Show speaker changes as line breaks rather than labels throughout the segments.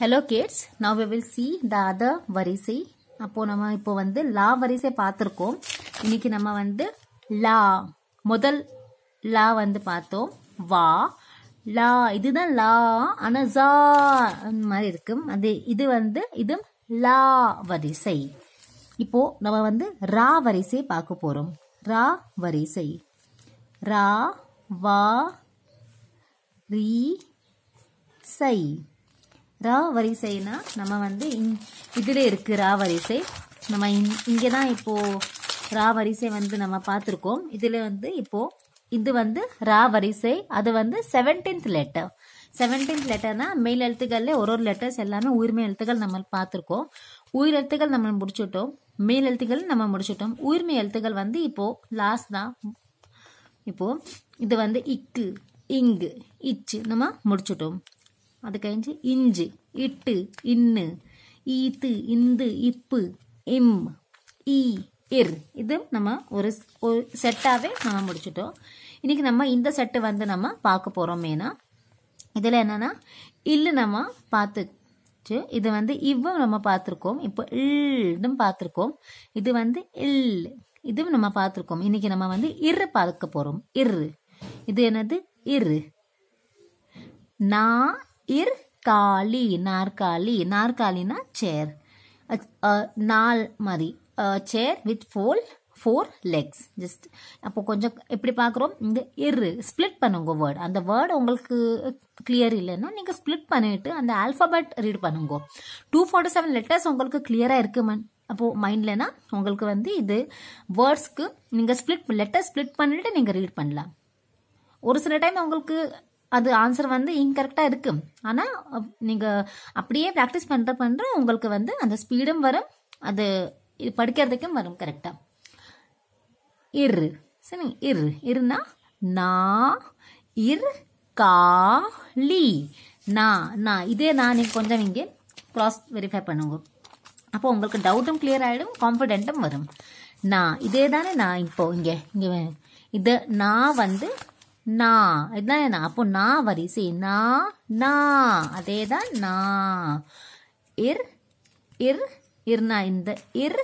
Hello kids now we will see the other வரிசை அப்போ நம்ம இப்போ வந்து லா வரிசை பார்த்துருக்கோம் இன்னைக்கு நம்ம வந்து லா முதல் லா வந்து பார்த்தோம் வா லா இதுதான் லா அனசா அந்த மாதிரி இருக்கும் அது இது வந்து இது லா வரிசை இப்போ நம்ம வந்து ரா வரிசை பார்க்க போறோம் ரா வரிசை ரா வா ரீ சை ரா வரிசைனா நம்ம வந்து இங் இதில் இருக்குது ரா வரிசை நம்ம இங் இங்கே தான் இப்போது ரா வரிசை வந்து நம்ம பார்த்துருக்கோம் இதில் வந்து இப்போது இது வந்து ரா வரிசை அது வந்து செவன்டீன்த் லெட்டர் செவன்டீன்த் லெட்டர்னா மெயில் எழுத்துக்கள்லேயே ஒரு ஒரு லெட்டர்ஸ் எல்லாமே உயிர்மை எழுத்துக்கள் நம்ம பார்த்துருக்கோம் உயிர் எழுத்துக்கள் நம்ம முடிச்சுட்டோம் மெயில் எழுத்துக்கள் நம்ம முடிச்சுட்டோம் உயிர்மை எழுத்துக்கள் வந்து இப்போது லாஸ்ட் தான் இப்போது இது வந்து இக்கு இங்கு இச்சு நம்ம முடிச்சுட்டோம் அது கழிஞ்சு இஞ்சு இட்டு இன்னு ஈத்து இந்து இப்பு இம் இ இர் இது நம்ம ஒரு செட்டாகவே நம்ம முடிச்சிட்டோம் இன்றைக்கி நம்ம இந்த செட்டு வந்து நம்ம பார்க்க போகிறோம் மெயினாக இதில் என்னென்னா இல்லு நம்ம பார்த்துச்சு இது வந்து இவ்வும் நம்ம பார்த்துருக்கோம் இப்போ இல்டும் பார்த்துருக்கோம் இது வந்து இல் இதுவும் நம்ம பார்த்துருக்கோம் இன்றைக்கி நம்ம வந்து இரு பார்க்க போகிறோம் இரு இது என்னது இரு நான் இர் காலி நாற்காலி நாற்காலினா சேர் நாள் மாதிரி chair with fall four legs just அப்போ கொஞ்சம் எப்படி பார்க்குறோம் இந்த இர் ஸ்ப்ளிட் பண்ணுங்க வேர்டு அந்த வேர்டு உங்களுக்கு கிளியர் இல்லைன்னா நீங்கள் ஸ்ப்ளிட் பண்ணிட்டு அந்த ஆல்ஃபாபெட் ரீட் பண்ணுங்க டூ ஃபார்ட்டி செவன் லெட்டர்ஸ் உங்களுக்கு கிளியராக மண் அப்போது மைண்ட்லனா உங்களுக்கு வந்து இது வேர்ட்ஸ்க்கு நீங்கள் ஸ்ப்ளிட் லெட்டர் ஸ்ப்ளிட் பண்ணிட்டு நீங்கள் ரீட் பண்ணலாம் ஒரு சில டைம் உங்களுக்கு அது ஆன்சர் வந்து இன்கரெக்டாக இருக்கு ஆனால் நீங்கள் அப்படியே ப்ராக்டிஸ் பண்ணுற பண்ணுற உங்களுக்கு வந்து அந்த ஸ்பீடும் வரும் அது இது படிக்கிறதுக்கும் வரும் கரெக்டாக இரு சரி இரு இருனா நா இர் காளி நா நா இதே நான் நீங்கள் கொஞ்சம் இங்கே க்ராஸ் வெரிஃபை பண்ணுங்க அப்போ உங்களுக்கு டவுட்டும் கிளியர் ஆகிடும் கான்ஃபிடென்ட்டும் வரும் நான் இதே தானே நான் இப்போ இங்கே இங்கே இதை நான் வந்து நா இதுதான் என்ன அப்போ நான் வரிசை நா நா அதே தான் நா இர் இர் இர்னா இந்த இர்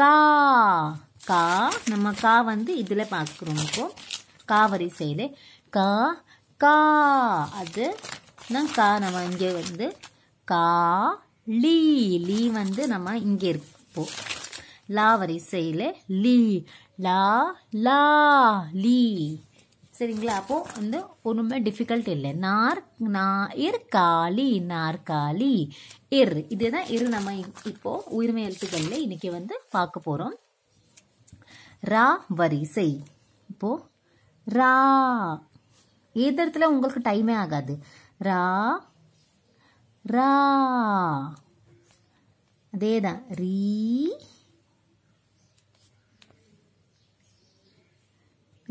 கா கா நம்ம கா வந்து இதில் பார்க்குறோம் இப்போ கா வரிசையில் கா கா அது கா நம்ம இங்கே வந்து கா லீ லீ வந்து நம்ம இங்கே இருப்போம் லா வரிசையில் லீ லா லா லீ சரிங்களா அப்போது வந்து ஒன்றுமே டிஃபிகல்ட் இல்லை நார் நா நார் நாற்காலி இரு இதுதான் இரு நம்ம இப்போது உயிர்மை எழுத்துக்களில் இன்னைக்கு வந்து பார்க்க போகிறோம் ரா வரிசை இப்போது ரா ஏத இடத்துல உங்களுக்கு டைமே ஆகாது ரா ரா அதே தான் ரீ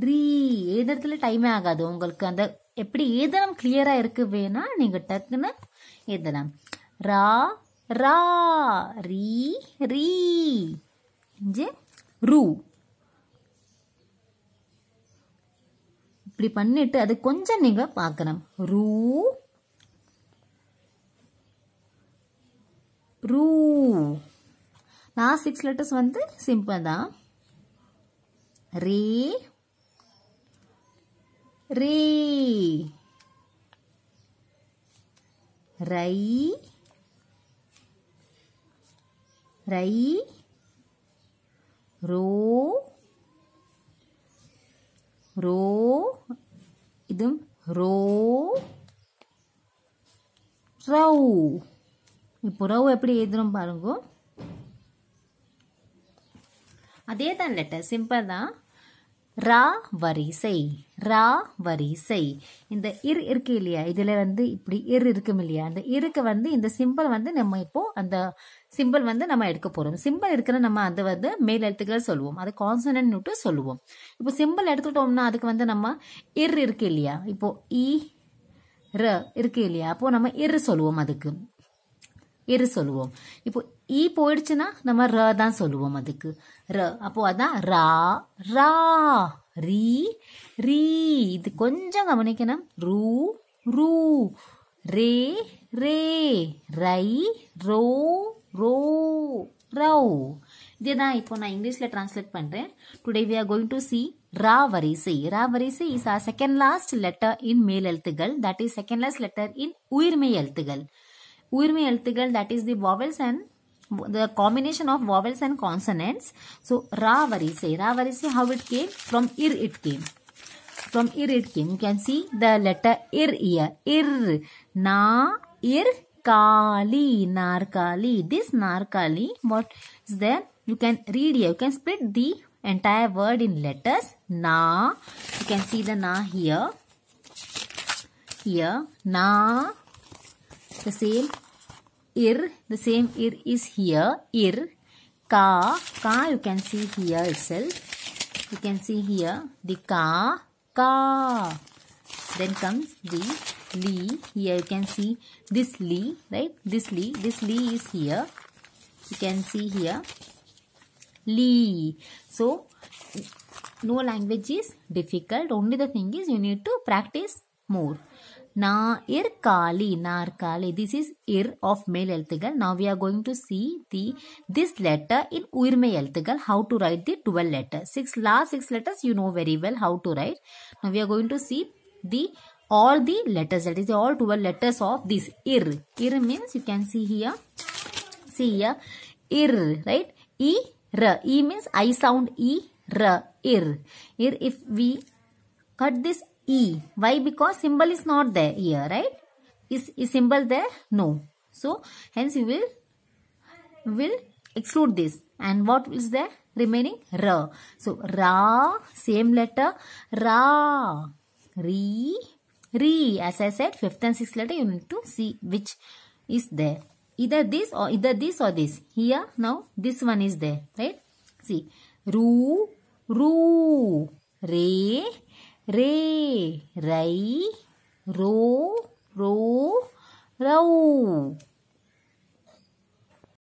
ரீ எழுதுறதுல டைமே ஆகாது உங்களுக்கு அந்த எப்படி ஏதனம் கிளியரா இருக்கு வேணா நீங்க டக்குன்னு ஏதலாம் ரா ரா ரீ ரீ ரூ இப்படி பண்ணிட்டு அது கொஞ்சம் நீங்க பார்க்கணும் ரூ ரூ நான் சிக்ஸ் லெட்டர்ஸ் வந்து சிம்பிள் தான் ரே ரீ ரை ரை ரோ ரோ இதும் ரோ ரவ் இப்போ ரவு எப்படி எழுதுறோம் பாருங்க அதே தான் லெட்டர் சிம்பிள் தான் ரா வரிசை ரா வரிசை இந்த இர் இருக்கு இல்லையா இதில் வந்து இப்படி இர் இருக்கும் இல்லையா அந்த இருக்கு வந்து இந்த சிம்பிள் வந்து நம்ம இப்போ அந்த சிம்பிள் வந்து நம்ம எடுக்க போகிறோம் சிம்பிள் இருக்கிற நம்ம அது வந்து மேல் எழுத்துக்களை சொல்லுவோம் அது கான்சனன்ட்டு சொல்லுவோம் இப்போ சிம்பிள் எடுத்துக்கிட்டோம்னா அதுக்கு வந்து நம்ம இர் இருக்கு இல்லையா இப்போ இ ர இருக்கு இல்லையா அப்போ நம்ம இர் சொல்லுவோம் அதுக்கு இரு சொல்லுவோம் இப்போ ஈ போயிடுச்சுன்னா நம்ம ர தான் சொல்லுவோம் அதுக்கு ர அப்போ அதான் ரா ரா ரீ ரீ இது கொஞ்சம் கவனிக்கணும் ரூ ரூ ரே ரே ரை ரோ ரோ ரவ் இதே தான் இப்போ நான் இங்கிலீஷில் டிரான்ஸ்லேட் பண்ணுறேன் today we are going to see ரா வரிசை ரா வரிசை is R second last letter in மேல் எழுத்துகள் that is second last letter in உயிர்மை எழுத்துகள் உயிர்மை எழுத்துக்கள் that is the vowels and the combination of vowels and consonants so ra varise ra varise how it came from ir it came from ir it came you can see the letter ir here ir na ir kali kali. this kali, what is there you can read here you can split the entire word in letters na you can see the na here here na the same ir, the same ir is here, ir, ka, ka you can see here itself. You can see here the ka, ka. Then comes the li, here you can see this li, right? This li, this li is here. You can see here, li. So, no language is difficult, only the thing is you need to practice more na ir kali nar kali this is ir of male எழுத்துகள் now we are going to see the this letter in உயிர்மெய் எழுத்துகள் how to write the 12 letter six last six letters you know very well how to write now we are going to see the all the letters that is all 12 letters of this ir ir means you can see here see here ir right e r e means i sound e r ir ir if we cut this E. Why? Because symbol is not there here, right? Is, is symbol there? No. So, hence you will, will exclude this. And what is there? Remaining r. So, Ra, same letter. Ra. Re. Re. As I said, fifth and sixth letter you need to see which is there. Either this or either this or this. Here, now this one is there, right? See. Ru. Ru. Re. Re, rai, ro, ro, row.